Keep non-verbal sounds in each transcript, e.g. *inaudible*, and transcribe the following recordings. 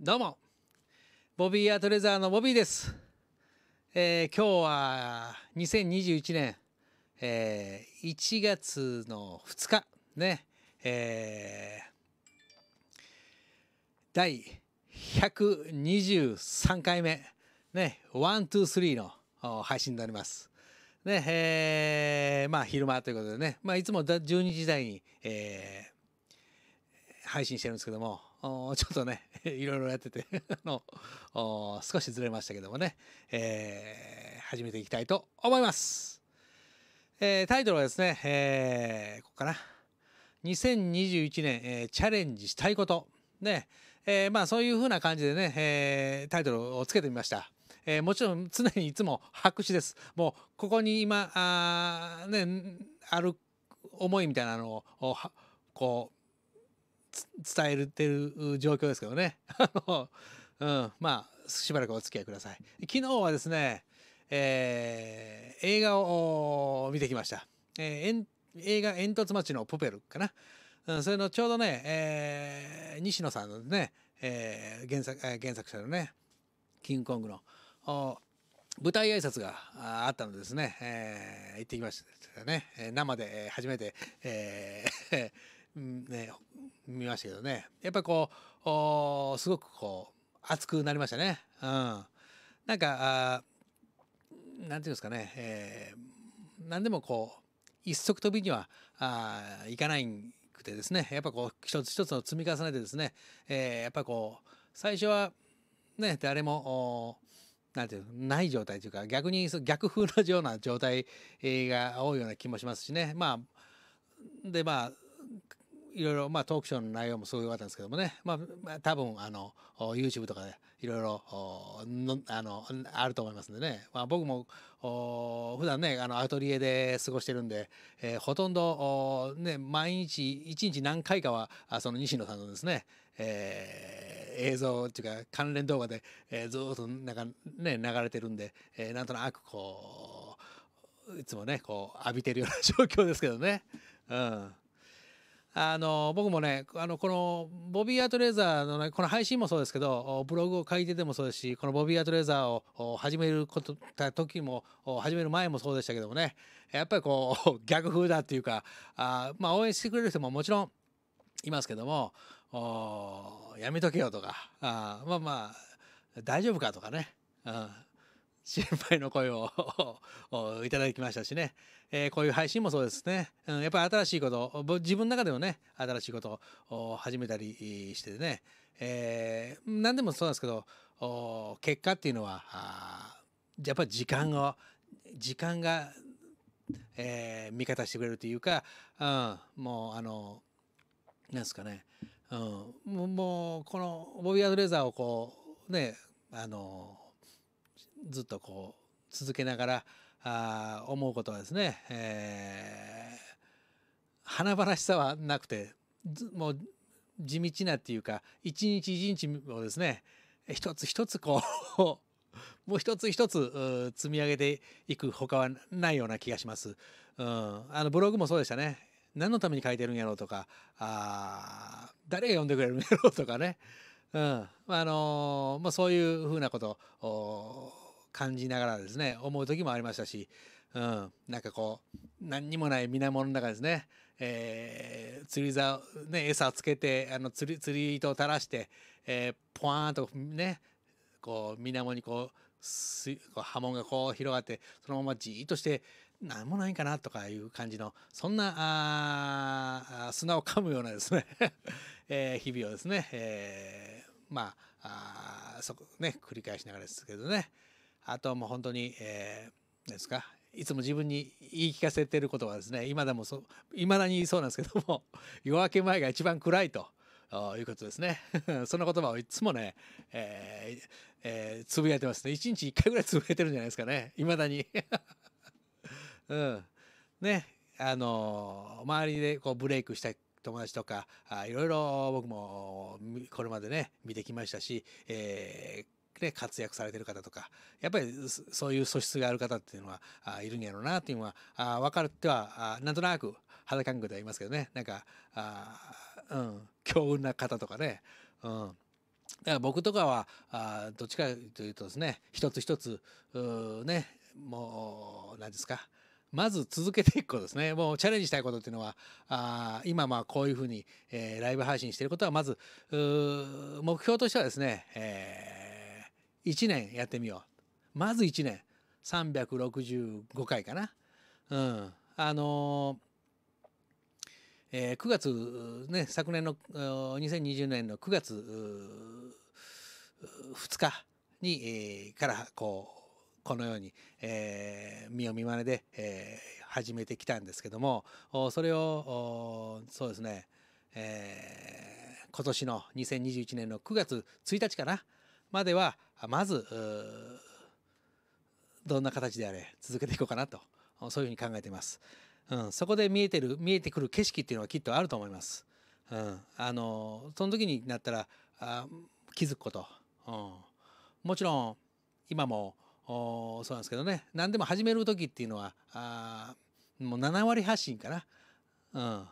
どうもボビーアトレザーのボビーです、えー、今日は2021年、えー、1月の2日ね、えー、第123回目ねワン、ツー、スリーの配信になりますねえー、まあ昼間ということでね、まあ、いつも12時台に、えー、配信してるんですけどもちょっとね、*laughs* いろいろやってて *laughs* の、少しずれましたけどもね、えー、始めていきたいと思います。えー、タイトルはですね、えー、ここかな。2021年、えー、チャレンジしたいこと。ね、えー、まあそういうふうな感じでね、えー、タイトルをつけてみました。えー、もちろん常にいつも白紙です。もうここに今、あね、ある思いみたいなのを、こう、伝えてる状況ですけどね。*laughs* あの、うん、まあ、しばらくお付き合いください。昨日はですね、えー、映画を見てきました。えー、映画煙突町のポペルかな。うん、それのちょうどね、えー、西野さんのね、えー、原作、えー、原作者のね、キングコングの、舞台挨拶があったのでですね、えー、行ってきましたね、えー、生で、初めて、えー *laughs* ね、見ましたけどねやっぱこうすごくこう熱くなりましたね。うん、なんかあなんていうんですかね、えー、何でもこう一足飛びにはあいかないくてですねやっぱこう一つ一つの積み重ねでですね、えー、やっぱこう最初はね誰もなんていうない状態というか逆に逆風のような状態が多いような気もしますしねまあでまあいろいろ、まあ、トークショーの内容もすごい良かったんですけどもね、まあ、まあ、多分あの YouTube とかでいろいろあのあると思いますんでね、まあ、僕も普段ねあのアトリエで過ごしてるんで、えー、ほとんど、ね、毎日一日何回かはその西野さんのですね、えー、映像っていうか関連動画で、えー、ずっとなんか、ね、流れてるんで、えー、なんとなくこういつもねこう浴びてるような状況ですけどね。うんあの、僕もね、あの、この、ボビーアートレーザーの、ね、この配信もそうですけど、ブログを書いててもそうですし、このボビーアートレーザーを始めること、た時も、始める前もそうでしたけどもね、やっぱりこう、*laughs* 逆風だっていうか、あまあ、応援してくれる人ももちろんいますけども、やめとけよとか、あまあまあ、大丈夫かとかね、うん、心配の声をいただきましたしね、えー、こういう配信もそうですね、うん、やっぱり新しいこと自分の中でもね新しいことを始めたりしてね、えー、何でもそうなんですけど結果っていうのはやっぱり時間を時間が、えー、味方してくれるというか、うん、もうあのなんですかね、うん、もうこのボビー・アドレザーをこうねあのずっとこう続けながらあ思うことはですね、えー、華々しさはなくてもう地道なっていうか一日一日をですね一つ一つこう *laughs* もう一つ一つ積み上げていく他はないような気がします。うん、あのブログもそうでしたね。何のために書いてるんやろうとかあ誰が読んでくれるんやろうとかね、うんまあのー、まあ、そういうふうなことを感じながらですね思う時もありましたし、うん、なんかこう何にもない水面の中ですね、えー、釣り竿、ね、餌をつけてあの釣り釣り糸を垂らして、えー、ポワーンとねこう水面にこうすこう波紋がこう広がってそのままじーっとして何もないかなとかいう感じのそんな砂を噛むようなですね *laughs* えー、日々をですね、えー、まああそこね繰り返しながらですけどね。あとはもう本当に、えー、ですかいつも自分に言い聞かせてることはですね今でもそいまだにそうなんですけども *laughs* 夜明け前が一番暗いと。いうことですね *laughs* その言葉をいつもね、えーえー、つぶやいてますね一日一回ぐらいつぶやいてるんじゃないですかねいまだに *laughs* うんねあのー、周りでこうブレイクした友達とかあいろいろ僕もこれまでね見てきましたし、えー、で活躍されてる方とかやっぱりそういう素質がある方っていうのはあいるんやろうなっていうのはあ分かってはあなんとなく肌感覚でありますけどねなんかあ、うん、強運な方とかね。うんだから僕とかはあどっちかというとですね一つ一つねもう何ですかまず続けていくことですねもうチャレンジしたいことっていうのはあ今まあこういうふうに、えー、ライブ配信してることはまず目標としてはですね、えー1年やってみようまず1年365回かな。うん、あのー、えー、9月、ね、昨年の2020年の9月2日に、えー、からこうこのように、えー、見よ見まねで、えー、始めてきたんですけどもおそれをおそうですね、えー、今年の2021年の9月1日かな、まではまずどんな形であれ続けていこうかなとそういうふうに考えています、うん、そこで見えてる見えてくる景色っていうのはきっとあると思います、うん、あのその時になったらあ気づくこと、うん、もちろん今もそうなんですけどね何でも始める時っていうのはあもう7割発信かな、うん、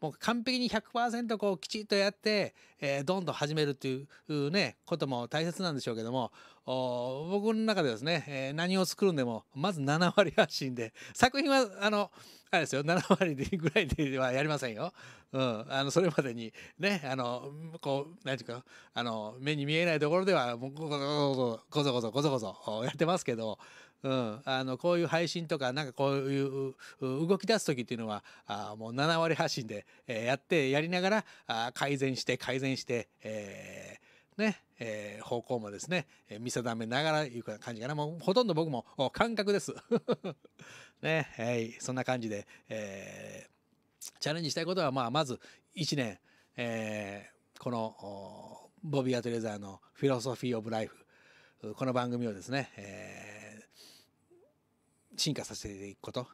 もう完璧に100%こうきちっとやって、えー、どんどん始めるっていうねことも大切なんでしょうけども僕の中でですね、えー、何を作るんでもまず7割発信で作品はあのあれですよ7割でぐらいではやりませんよ。うん、あのそれまでにねあのこう何て言うかあの目に見えないところではもうごぞごぞごぞごぞごぞやってますけどうん、あのこういう配信とかなんかこういう動き出す時っていうのはあもう7割発信で、えやってやりながらあ改善して改善して、えー、ねえー、方向もですね、え見定めながらいう感じかなもうほとんど僕も感覚です *laughs* ねはい、そんな感じで、えー、チャレンジしたいことは、まあ、まず1年、えー、このボビー・アトレザーの「フィロソフィー・オブ・ライフ」この番組をですね、えー進化させていくこと。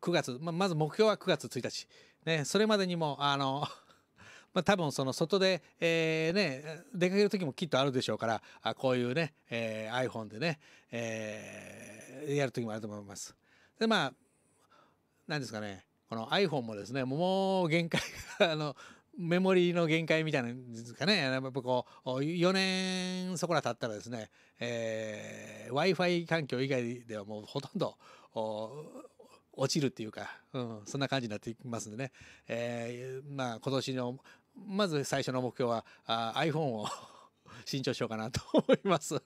9月、ままず目標は9月1日。ね、それまでにも、あの、*laughs* まあ、多分その外で、えーね、出かける時もきっとあるでしょうからあこういうね、えー、iPhone でね、えー、やる時もあると思います。でまあ何ですかねこの iPhone もですねもう限界があのメモリーの限界みたいなんですかねやっぱこう4年そこら経ったらですね、えー、w i f i 環境以外ではもうほとんど落ちるっていうか、うん、そんな感じになってきますんでね、えー、まあ今年のまず最初の目標はあ iPhone を *laughs* 新調しようかなと思います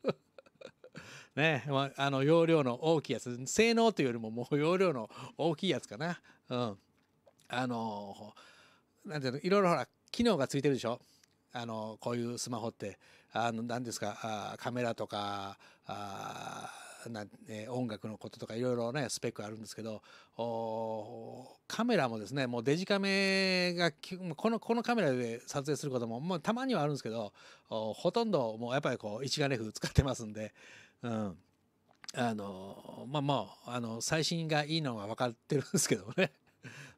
*laughs* ね、まあ、あの容量の大きいやつ性能というよりももう容量の大きいやつかな。うん、あのーなんていうのいろいろほら機能がついてるでしょあのこういうスマホってあの何ですかあカメラとかあな、え音楽のこととかいろいろねスペックあるんですけどカメラもですねもうデジカメがこのこのカメラで撮影することも、まあ、たまにはあるんですけどほとんどもうやっぱりこう一眼レフ使ってますんで。うんあのまあまああの最新がいいのは分かってるんですけどね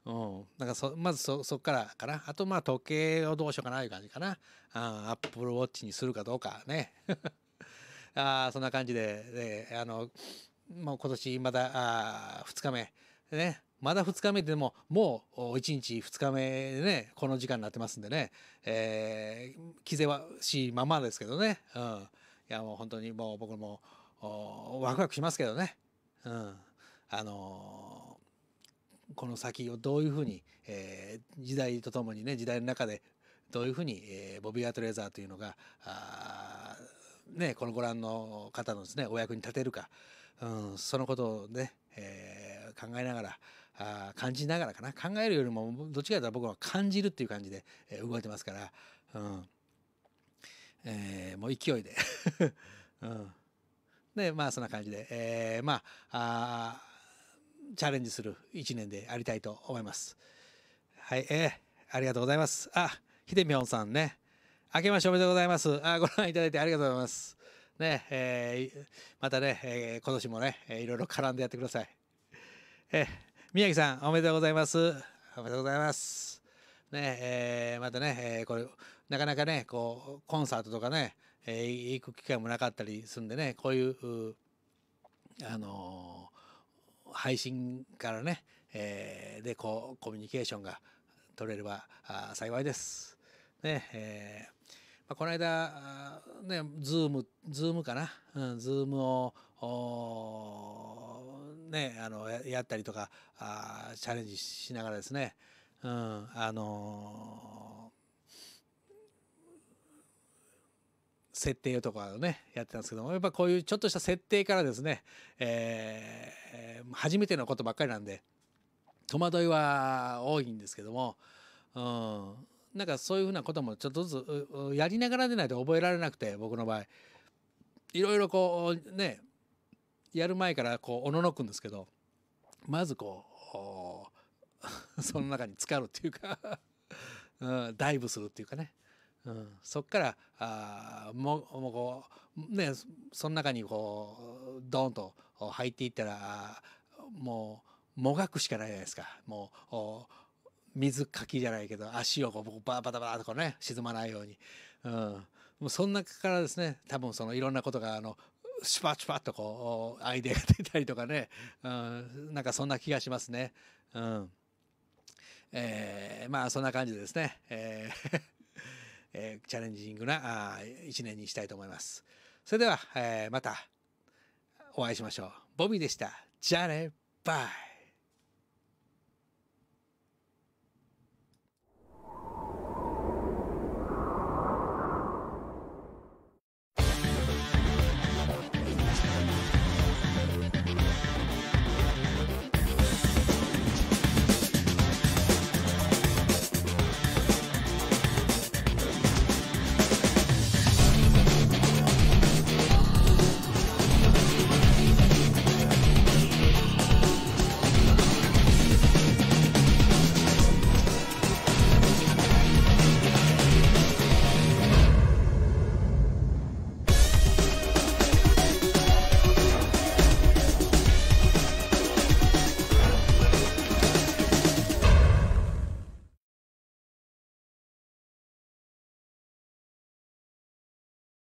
うん、なんかそまずそこからかなあとまあ時計をどうしようかないう感じかなあアップルウォッチにするかどうかね *laughs* あそんな感じでであのもう今年まだあ2日目ねまだ2日目でももう1日2日目でねこの時間になってますんでね、えー、気ぜわしいままですけどね、うん、いやもう本当にもう僕もワクワクしますけどね、うん、あのーこの先をどういうふうに、えー、時代とともにね時代の中でどういうふうに、えー、ボビー・アートレーザーというのがあ、ね、このご覧の方のですねお役に立てるか、うん、そのことをね、えー、考えながらあ感じながらかな考えるよりもどっちかというと僕は感じるっていう感じで、え動いてますから、うんえー、もう勢いで、*laughs* うん、でまあそんな感じで、えー、まああチャレンジする1年でありたいと思います。はい、えー、ありがとうございます。あ、ひでみょんさんね。明けましておめでとうございます。あ、ご覧いただいてありがとうございます。ね、えー、またね、えー、今年もね、えー、いろいろ絡んでやってください。えー、宮城さん、おめでとうございます。おめでとうございます。ね、えー、またね、えー、これ、なかなかね、こう、コンサートとかね、えー、行く機会もなかったりするんでね、こういう、あの配信からね、えー、でこうコミュニケーションが取れれば幸いです。ねえーまあ、この間ねズームズームかな、うん、ズームをねあのやったりとかあチャレンジしながらですね、うん、あのー、設定とかねやってたんですけどもやっぱこういうちょっとした設定からですね、えー初めてのことばっかりなんで戸惑いは多いんですけども、うん、なんかそういうふうなこともちょっとずつやりながらでないと覚えられなくて僕の場合いろいろこうねやる前からこうおののくんですけどまずこう *laughs* その中に浸かるっていうか *laughs* うん、ダイブするっていうかね、うん、そっからあももうこうねその中にこうドーンと入っていったらもうもがくしかないじゃないですかもう水かきじゃないけど足をこうバーバタバタとこね沈まないように、うん、もうその中からですね多分そのいろんなことがあのシュパシュパッとこうアイデアが出たりとかね、うん、なんかそんな気がしますね。うんえー、まあそんな感じでですね、えー *laughs* えー、チャレンジングな一年にしたいと思います。それでは、えー、またお会いしましょう。ボビーでした。じゃあね。five.